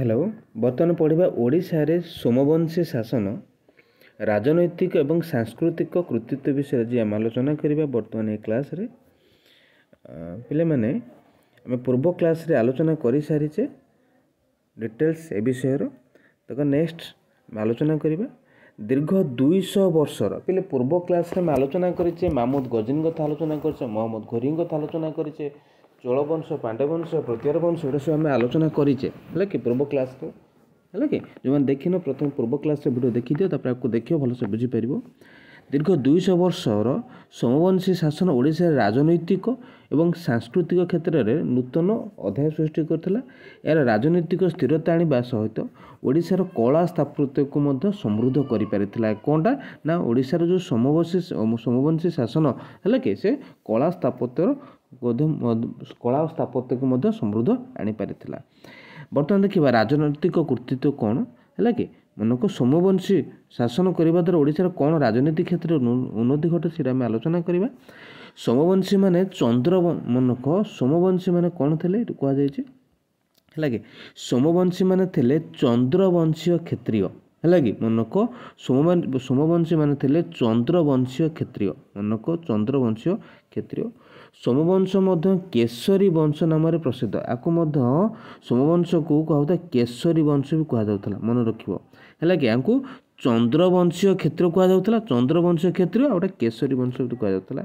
hello ବର୍ତ୍ତମାନ ପଢ଼ିବା ଓଡ଼ିଶାରେ ସୋମବଂଶୀ ଶାସନ ରାଜନୈତିକ ଏବଂ ସାଂସ୍କୃତିକ କୃତିତ୍ୱ ବିଷୟରେ ଯିଏ ଆମେ ଆଲୋଚନା କରିବା ବର୍ତ୍ତମାନ ଏ କ୍ଲାସ୍ରେ ପିଲାମାନେ ଆମେ ପୂର୍ବ କ୍ଲାସ୍ରେ ଆଲୋଚନା କରିସାରିଛେ ଡିଟେଲ୍ସ ଏ ବିଷୟର ତାକୁ ନେକ୍ସଟ ଆମେ ଆଲୋଚନା କରିବା ଦୀର୍ଘ ଦୁଇଶହ ବର୍ଷର ପିଲେ ପୂର୍ବ କ୍ଲାସ୍ରେ ଆମେ ଆଲୋଚନା କରିଛେ ମାମୁଦ ଗଜିନ କଥା ଆଲୋଚନା କରିଛେ ମହମ୍ମଦ ଘୋରିଙ୍କ କଥା ଆଲୋଚନା କରିଛେ ଚୋଳବଂଶ ପାଣ୍ଡବଂଶ ପ୍ରତ୍ୟାର ବଂଶ ଏଗୁଡ଼ା ସବୁ ଆମେ ଆଲୋଚନା କରିଛେ ହେଲା କି ପୂର୍ବ କ୍ଲାସ୍କୁ ହେଲା କି ଯେଉଁମାନେ ଦେଖିନ ପ୍ରଥମେ ପୂର୍ବ କ୍ଲାସ୍ରେ ଭିଡ଼ିଓ ଦେଖିଦିଅ ତାପରେ ଆକୁ ଦେଖିବ ଭଲସେ ବୁଝିପାରିବ ଦୀର୍ଘ ଦୁଇଶହ ବର୍ଷର ସମବଂଶୀ ଶାସନ ଓଡ଼ିଶାରେ ରାଜନୈତିକ ଏବଂ ସାଂସ୍କୃତିକ କ୍ଷେତ୍ରରେ ନୂତନ ଅଧ୍ୟାୟ ସୃଷ୍ଟି କରିଥିଲା ଏହାର ରାଜନୈତିକ ସ୍ଥିରତା ଆଣିବା ସହିତ ଓଡ଼ିଶାର କଳା ସ୍ଥାପତ୍ୟକୁ ମଧ୍ୟ ସମୃଦ୍ଧ କରିପାରିଥିଲା କ'ଣଟା ନା ଓଡ଼ିଶାର ଯେଉଁ ସମବଂଶୀ ସମବଂଶୀ ଶାସନ ହେଲା କି ସେ କଳା ସ୍ଥାପତ୍ୟର ମଧ୍ୟ କଳା ଓ ସ୍ଥାପତ୍ୟକୁ ମଧ୍ୟ ସମୃଦ୍ଧ ଆଣିପାରିଥିଲା ବର୍ତ୍ତମାନ ଦେଖିବା ରାଜନୈତିକ କୃତିତ୍ୱ କ'ଣ ହେଲା କି ମନକୁ ସୋମବଂଶୀ ଶାସନ କରିବା ଦ୍ୱାରା ଓଡ଼ିଶାର କ'ଣ ରାଜନୀତି କ୍ଷେତ୍ରରେ ଉନ୍ନତି ଘଟେ ସେଇଟା ଆମେ ଆଲୋଚନା କରିବା ସୋମବଂଶୀମାନେ ଚନ୍ଦ୍ର ମନକ ସୋମବଂଶୀମାନେ କ'ଣ ଥିଲେ ଏଇଠି କୁହାଯାଇଛି ହେଲା କି ସୋମବଂଶୀମାନେ ଥିଲେ ଚନ୍ଦ୍ରବଂଶୀୟ କ୍ଷେତ୍ରୀୟ ହେଲା କି ମନକ ସୋମବଂଶୀମାନେ ଥିଲେ ଚନ୍ଦ୍ରବଂଶୀୟ କ୍ଷତ୍ରିୟ ମନକ ଚନ୍ଦ୍ରବଂଶୀୟ କ୍ଷେତ୍ରୀୟ ସୋମବଂଶ ମଧ୍ୟ କେଶରୀ ବଂଶ ନାମରେ ପ୍ରସିଦ୍ଧ ଆକୁ ମଧ୍ୟ ସୋମବଂଶକୁ କୁହାଯାଉଥିଲା କେଶରୀ ବଂଶ ବି କୁହାଯାଉଥିଲା ମନେ ରଖିବ ହେଲା କି ଆଙ୍କୁ ଚନ୍ଦ୍ରବଂଶୀୟ କ୍ଷେତ୍ର କୁହାଯାଉଥିଲା ଚନ୍ଦ୍ରବଂଶୀୟ କ୍ଷେତ୍ର ଆଉ ଗୋଟେ କେଶରୀ ବଂଶ ବି କୁହାଯାଉଥିଲା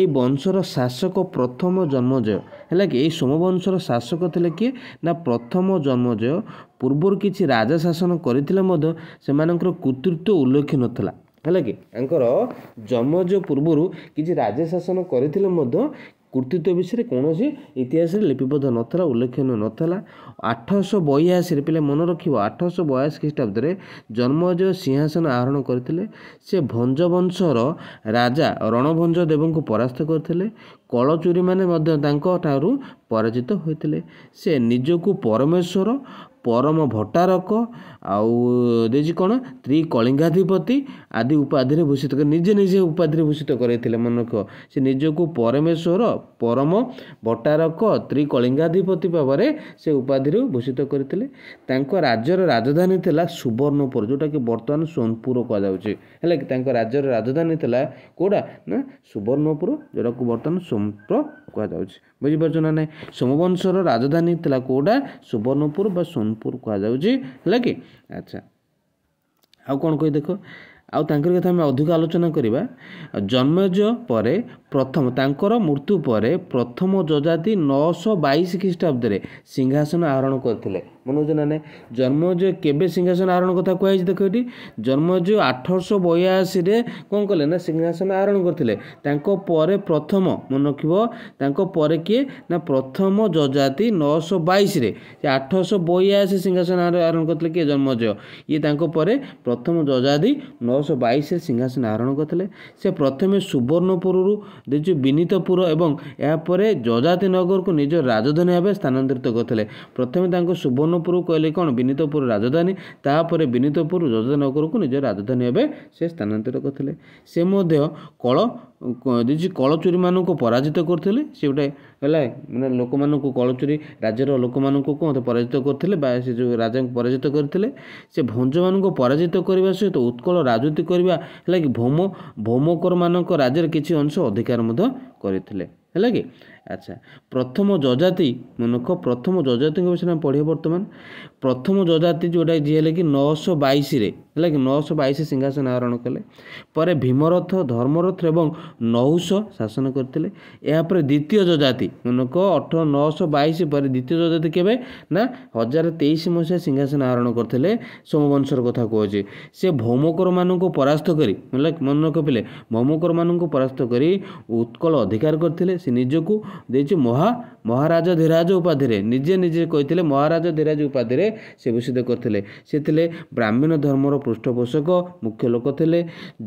ଏଇ ବଂଶର ଶାସକ ପ୍ରଥମ ଜନ୍ମଜୟ ହେଲା କି ଏଇ ସୋମବଂଶର ଶାସକ ଥିଲେ କିଏ ନା ପ୍ରଥମ ଜନ୍ମଜୟ ପୂର୍ବରୁ କିଛି ରାଜା ଶାସନ କରିଥିଲେ ମଧ୍ୟ ସେମାନଙ୍କର କୃତିତ୍ୱ ଉଲ୍ଲେଖ ନଥିଲା ହେଲା କି ତାଙ୍କର ଜମଜ ପୂର୍ବରୁ କିଛି ରାଜା ଶାସନ କରିଥିଲେ ମଧ୍ୟ କୃତିତ୍ୱ ବିଷୟରେ କୌଣସି ଇତିହାସରେ ଲିପିବଦ୍ଧ ନଥିଲା ଉଲ୍ଲେଖନୀୟ ନଥିଲା ଆଠଶହ ବୟାଅଶୀରେ ପିଲା ମନେ ରଖିବ ଆଠଶହ ବୟାଅଶୀ ଖ୍ରୀଷ୍ଟାବ୍ଦରେ ଜନ୍ମଜ ସିଂହାସନ ଆହରଣ କରିଥିଲେ ସେ ଭଞ୍ଜବଂଶର ରାଜା ରଣଭଞ୍ଜ ଦେବଙ୍କୁ ପରାସ୍ତ କରିଥିଲେ କଳଚୁରୀମାନେ ମଧ୍ୟ ତାଙ୍କ ଠାରୁ ପରାଜିତ ହୋଇଥିଲେ ସେ ନିଜକୁ ପରମେଶ୍ୱର ପରମ ଭଟାରକ ଆଉ ଦେଇଛି କ'ଣ ତ୍ରି କଳିଙ୍ଗାଧିପତି ଆଦି ଉପାଧିରେ ଭୂଷିତ କରି ନିଜେ ନିଜେ ଉପାଧିରେ ଭୂଷିତ କରାଇଥିଲେ ମନେରଖ ସେ ନିଜକୁ ପରମେଶ୍ୱର ପରମ ଭଟ୍ଟାରକ ତ୍ରି କଳିଙ୍ଗାଧିପତି ଭାବରେ ସେ ଉପାଧିରୁ ଭୂଷିତ କରିଥିଲେ ତାଙ୍କ ରାଜ୍ୟର ରାଜଧାନୀ ଥିଲା ସୁବର୍ଣ୍ଣପୁର ଯେଉଁଟାକି ବର୍ତ୍ତମାନ ସୋନପୁର କୁହାଯାଉଛି ହେଲା କି ତାଙ୍କ ରାଜ୍ୟର ରାଜଧାନୀ ଥିଲା କେଉଁଟା ନା ସୁବର୍ଣ୍ଣପୁର ଯେଉଁଟାକୁ ବର୍ତ୍ତମାନ ସୋନପୁର କୁହାଯାଉଛି ବୁଝିପାରୁଛ ନା ନାହିଁ ସୋମବଂଶର ରାଜଧାନୀ ଥିଲା କେଉଁଟା ସୁବର୍ଣ୍ଣପୁର ବା ସୋନପୁର କୁହାଯାଉଛି ହେଲା କି ଆଚ୍ଛା ଆଉ କ'ଣ କହି ଦେଖ ଆଉ ତାଙ୍କର କଥା ଆମେ ଅଧିକ ଆଲୋଚନା କରିବା ଜନ୍ମଜ ପରେ ପ୍ରଥମ ତାଙ୍କର ମୃତ୍ୟୁ ପରେ ପ୍ରଥମ ଯଜାତି ନଅଶହ ବାଇଶ ଖ୍ରୀଷ୍ଟାବ୍ଦରେ ସିଂହାସନ ଆହରଣ କରିଥିଲେ ମନେ ହେଉଛି ନା ନାହିଁ ଜନ୍ମଜୟ କେବେ ସିଂହାସନ ଆରୋହଣ କଥା କୁହାଯାଇଛି ଦେଖ ଏଠି ଜନ୍ମଜୟ ଆଠଶହ ବୟାଅଶୀରେ କ'ଣ କଲେ ନା ସିଂହାସନ ଆରୋହଣ କରିଥିଲେ ତାଙ୍କ ପରେ ପ୍ରଥମ ମନେ ରଖିବ ତାଙ୍କ ପରେ କିଏ ନା ପ୍ରଥମ ଯଜାତି ନଅଶହ ବାଇଶରେ ସେ ଆଠଶହ ବୟାଅଶୀ ସିଂହାସନ ଆରୋହଣ କରିଥିଲେ କିଏ ଜନ୍ମଜୟ ଇଏ ତାଙ୍କ ପରେ ପ୍ରଥମ ଯଜାତି ନଅଶହ ବାଇଶରେ ସିଂହାସନ ଆରୋହଣ କରିଥିଲେ ସେ ପ୍ରଥମେ ସୁବର୍ଣ୍ଣପୁରରୁ ଯେଉଁ ବିନୀତପୁର ଏବଂ ଏହାପରେ ଯଜାତି ନଗରକୁ ନିଜ ରାଜଧାନୀ ଭାବେ ସ୍ଥାନାନ୍ତରିତ କରିଥିଲେ ପ୍ରଥମେ ତାଙ୍କୁ ସୁବର୍ଣ୍ଣ ଜଗନ୍ନାଥପୁର କହିଲେ କ'ଣ ବିନୀତପୁର ରାଜଧାନୀ ତାପରେ ବିନୀତପୁର ଯଜନଗରକୁ ନିଜ ରାଜଧାନୀ ଏବେ ସେ ସ୍ଥାନାନ୍ତରିତ କରିଥିଲେ ସେ ମଧ୍ୟ କଳ ଯେ କଳଚୁରୀମାନଙ୍କୁ ପରାଜିତ କରିଥିଲେ ସେ ଗୋଟେ ହେଲା ମାନେ ଲୋକମାନଙ୍କୁ କଳଚୁରୀ ରାଜ୍ୟର ଲୋକମାନଙ୍କୁ କ'ଣ ପରାଜିତ କରିଥିଲେ ବା ସେ ଯେଉଁ ରାଜାଙ୍କୁ ପରାଜିତ କରିଥିଲେ ସେ ଭଞ୍ଜମାନଙ୍କୁ ପରାଜିତ କରିବା ସହିତ ଉତ୍କଳ ରାଜୁତି କରିବା ହେଲା କି ଭୌମ ଭୌମକରମାନଙ୍କ ରାଜ୍ୟରେ କିଛି ଅଂଶ ଅଧିକାର ମଧ୍ୟ କରିଥିଲେ ହେଲା କି ଆଚ୍ଛା ପ୍ରଥମ ଯଜାତି ମନୁଖ ପ୍ରଥମ ଯଜାତିଙ୍କ ବିଷୟରେ ଆମେ ପଢ଼ିବା ବର୍ତ୍ତମାନ ପ୍ରଥମ ଯଯାତି ଯେଉଁଟା ଯିଏ ହେଲେ କି ନଅଶହ ବାଇଶରେ ହେଲା କି ନଅଶହ ବାଇଶ ସିଂହାସନ ଆହରଣ କଲେ ପରେ ଭୀମରଥ ଧର୍ମରଥ ଏବଂ ନଉଶ ଶାସନ କରିଥିଲେ ଏହାପରେ ଦ୍ୱିତୀୟ ଯଯାତି ନକ ଅଠର ନଅଶହ ବାଇଶ ପରେ ଦ୍ୱିତୀୟ ଯଯାତି କେବେ ନା ହଜାର ତେଇଶ ମସିହା ସିଂହାସନ ଆହରଣ କରିଥିଲେ ସୋମବଂଶର କଥା କହୁଛି ସେ ଭୌମକରମାନଙ୍କୁ ପରାସ୍ତ କରି ହେଲା ମନେ ରଖିଲେ ଭୌମକରମାନଙ୍କୁ ପରାସ୍ତ କରି ଉତ୍କଳ ଅଧିକାର କରିଥିଲେ ସେ ନିଜକୁ ଦେଇଛି ମହା ମହାରାଜ ଧୀରାଜ ଉପାଧିରେ ନିଜେ ନିଜେ କହିଥିଲେ ମହାରାଜ ଧୀରାଜ ଉପାଧିରେ ସେ ବିଷୟ କରିଥିଲେ ସେ ଥିଲେ ବ୍ରାହ୍ମୀଣ ଧର୍ମର ପୃଷ୍ଠପୋଷକ ମୁଖ୍ୟ ଲୋକ ଥିଲେ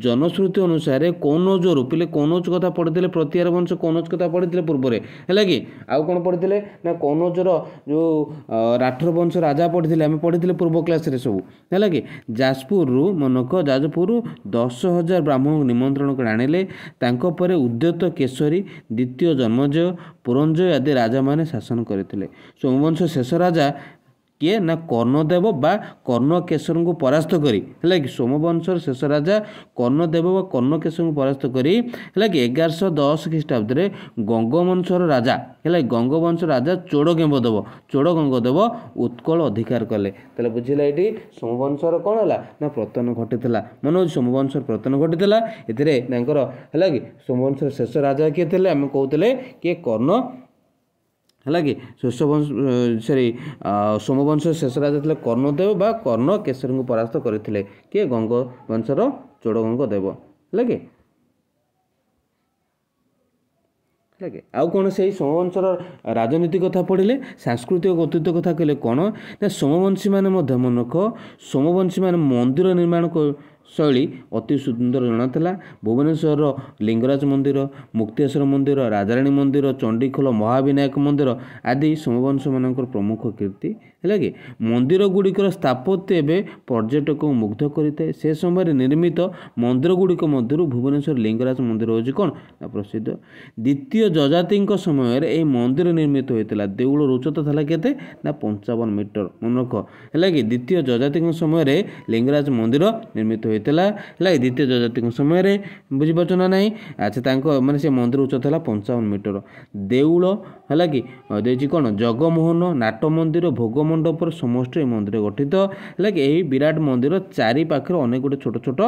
ଜନଶ୍ରୁତି ଅନୁସାରେ କୌନଜ ରୂପିଲେ କୌନଜ କଥା ପଢ଼ିଥିଲେ ପ୍ରତିହାର ବଂଶ କୌନଜ କଥା ପଢ଼ିଥିଲେ ପୂର୍ବରେ ହେଲା କି ଆଉ କ'ଣ ପଢ଼ିଥିଲେ ନା କୌନଜର ଯେଉଁ ରାଠର ବଂଶ ରାଜା ପଢ଼ିଥିଲେ ଆମେ ପଢ଼ିଥିଲେ ପୂର୍ବ କ୍ଲାସ୍ରେ ସବୁ ହେଲା କି ଯାଜପୁରରୁ ମନକ ଯାଜପୁରରୁ ଦଶ ହଜାର ବ୍ରାହ୍ମଣଙ୍କୁ ନିମନ୍ତ୍ରଣ କରି ଆଣିଲେ ତାଙ୍କ ପରେ ଉଦ୍ୟତ କେଶରୀ ଦ୍ୱିତୀୟ ଜନ୍ମଜୟ ପୁରଞ୍ଜୟ ଆଦି ରାଜାମାନେ ଶାସନ କରିଥିଲେ ସୋମବଂଶ ଶେଷ ରାଜା କିଏ ନା କର୍ଣ୍ଣଦେବ ବା କର୍ଣ୍ଣକେଶରଙ୍କୁ ପରାସ୍ତ କରି ହେଲା କି ସୋମବଂଶର ଶେଷ ରାଜା କର୍ଣ୍ଣଦେବ ବା କର୍ଣ୍ଣକେଶରଙ୍କୁ ପରାସ୍ତ କରି ହେଲା କି ଏଗାରଶହ ଦଶ ଖ୍ରୀଷ୍ଟାବ୍ଦରେ ଗଙ୍ଗବଂଶର ରାଜା ହେଲା କି ଗଙ୍ଗବଂଶ ରାଜା ଚୋଡ଼ ଗେମ୍ବଦେବ ଚୋଡ଼ ଗଙ୍ଗଦେବ ଉତ୍କଳ ଅଧିକାର କଲେ ତାହେଲେ ବୁଝିଲା ଏଠି ସୋମବଂଶର କ'ଣ ହେଲା ନା ପତନ ଘଟିଥିଲା ମନେ ହେଉଛି ସୋମବଂଶର ପତନ ଘଟିଥିଲା ଏଥିରେ ତାଙ୍କର ହେଲା କି ସୋମବଂଶର ଶେଷ ରାଜା କିଏ ଥିଲେ ଆମେ କହୁଥିଲେ କିଏ କର୍ଣ୍ଣ ହେଲା କି ଶୋଷ ବଂଶ ସରି ସୋମବଂଶ ଶେଷ ରାଜା ଥିଲେ କର୍ଣ୍ଣଦେବ ବା କର୍ଣ୍ଣ କେଶରୀଙ୍କୁ ପରାସ୍ତ କରିଥିଲେ କିଏ ଗଙ୍ଗ ବଂଶର ଚୋଡ଼ଗଙ୍ଗ ଦେବ ହେଲା କି ହେଲା ଆଉ କ'ଣ ସେଇ ସୋମବଂଶର ରାଜନୀତି କଥା ପଢ଼ିଲେ ସାଂସ୍କୃତିକ କର୍ତ୍ତୃତ୍ୱ କଥା କହିଲେ କ'ଣ ନା ସୋମବଂଶୀମାନେ ମଧ୍ୟ ମନେ ରଖ ସୋମବଂଶୀମାନେ ମନ୍ଦିର ନିର୍ମାଣ ଶୈଳୀ ଅତି ସୁନ୍ଦର ଜଣାଥିଲା ଭୁବନେଶ୍ୱରର ଲିଙ୍ଗରାଜ ମନ୍ଦିର ମୁକ୍ତେଶ୍ୱର ମନ୍ଦିର ରାଜାରାଣୀ ମନ୍ଦିର ଚଣ୍ଡିଖୋଲ ମହାବିନାୟକ ମନ୍ଦିର ଆଦି ସମବଂଶମାନଙ୍କର ପ୍ରମୁଖ କୀର୍ତ୍ତି ହେଲା କି ମନ୍ଦିରଗୁଡ଼ିକର ସ୍ଥାପତ୍ୟ ଏବେ ପର୍ଯ୍ୟଟକଙ୍କୁ ମୁଗ୍ଧ କରିଥାଏ ସେ ସମୟରେ ନିର୍ମିତ ମନ୍ଦିରଗୁଡ଼ିକ ମଧ୍ୟରୁ ଭୁବନେଶ୍ୱର ଲିଙ୍ଗରାଜ ମନ୍ଦିର ହେଉଛି କ'ଣ ନା ପ୍ରସିଦ୍ଧ ଦ୍ୱିତୀୟ ଯଯାତିଙ୍କ ସମୟରେ ଏହି ମନ୍ଦିର ନିର୍ମିତ ହୋଇଥିଲା ଦେଉଳର ଉଚ୍ଚତା ଥିଲା କେତେ ନା ପଞ୍ଚାବନ ମିଟର ମନେ ରଖ ହେଲା କି ଦ୍ୱିତୀୟ ଯଯାତିଙ୍କ ସମୟରେ ଲିଙ୍ଗରାଜ ମନ୍ଦିର ନିର୍ମିତ ହୋଇଥିଲା ହୋଇଥିଲା ହେଲା ଏ ଦ୍ୱିତୀୟ ଯଯାତିଙ୍କ ସମୟରେ ବୁଝିପାରୁଛ ନା ନାହିଁ ଆଚ୍ଛା ତାଙ୍କ ମାନେ ସେ ମନ୍ଦିର ଉଚ୍ଚ ଥିଲା ପଞ୍ଚାବନ ମିଟର ଦେଉଳ ହେଲା କି ଦେଇଛି କ'ଣ ଜଗମୋହନ ନାଟ ମନ୍ଦିର ଭୋଗ ମଣ୍ଡପର ସମସ୍ତ ଏହି ମନ୍ଦିର ଗଠିତ ହେଲା କି ଏହି ବିରାଟ ମନ୍ଦିର ଚାରି ପାଖରେ ଅନେକ ଗୁଡ଼ିଏ ଛୋଟ ଛୋଟ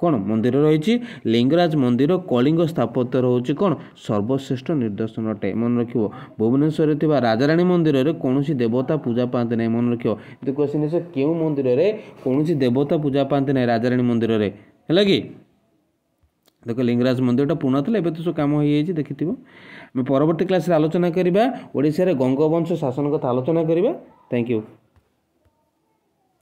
କ'ଣ ମନ୍ଦିର ରହିଛି ଲିଙ୍ଗରାଜ ମନ୍ଦିର କଳିଙ୍ଗ ସ୍ଥାପତ୍ୟ ହେଉଛି କ'ଣ ସର୍ବଶ୍ରେଷ୍ଠ ନିଦର୍ଶନ ଅଟେ ମନେ ରଖିବ ଭୁବନେଶ୍ୱରରେ ଥିବା ରାଜାରାଣୀ ମନ୍ଦିରରେ କୌଣସି ଦେବତା ପୂଜା ପାଆନ୍ତି ନାହିଁ ମନେ ରଖିବ କିନ୍ତୁ କ୍ୱେଶ୍ଚିନ୍ ଜିନିଷ କେଉଁ ମନ୍ଦିରରେ କୌଣସି ଦେବତା ପୂଜା ପାଆନ୍ତି ନାହିଁ ରାଜାରାଣୀ ତାରିଣୀ ମନ୍ଦିରରେ ହେଲା କି ଦେଖ ଲିଙ୍ଗରାଜ ମନ୍ଦିରଟା ପୁରୁଣା ଥିଲା ଏବେ ତ ସବୁ କାମ ହୋଇଯାଇଛି ଦେଖିଥିବ ଆମେ ପରବର୍ତ୍ତୀ କ୍ଲାସ୍ରେ ଆଲୋଚନା କରିବା ଓଡ଼ିଶାରେ ଗଙ୍ଗବଂଶ ଶାସନ କଥା ଆଲୋଚନା କରିବା ଥ୍ୟାଙ୍କ ୟୁ